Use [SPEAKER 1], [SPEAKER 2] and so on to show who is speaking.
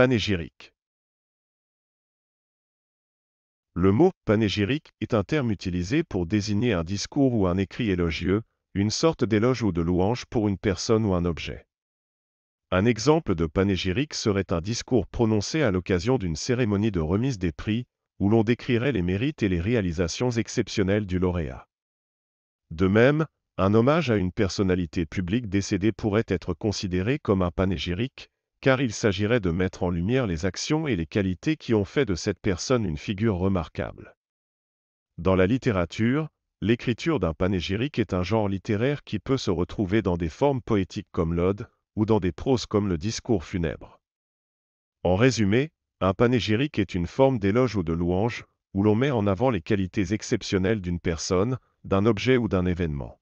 [SPEAKER 1] Panégyrique
[SPEAKER 2] Le mot panégyrique est un terme utilisé pour désigner un discours ou un écrit élogieux, une sorte d'éloge ou de louange pour une personne ou un objet. Un exemple de panégyrique serait un discours prononcé à l'occasion d'une cérémonie de remise des prix, où l'on décrirait les mérites et les réalisations exceptionnelles du lauréat. De même, un hommage à une personnalité publique décédée pourrait être considéré comme un panégyrique, car il s'agirait de mettre en lumière les actions et les qualités qui ont fait de cette personne une figure remarquable. Dans la littérature, l'écriture d'un panégyrique est un genre littéraire qui peut se retrouver dans des formes poétiques comme l'ode, ou dans des proses comme le discours funèbre. En résumé, un panégyrique est une forme d'éloge ou de louange, où l'on met en avant les qualités exceptionnelles d'une personne, d'un objet ou d'un événement.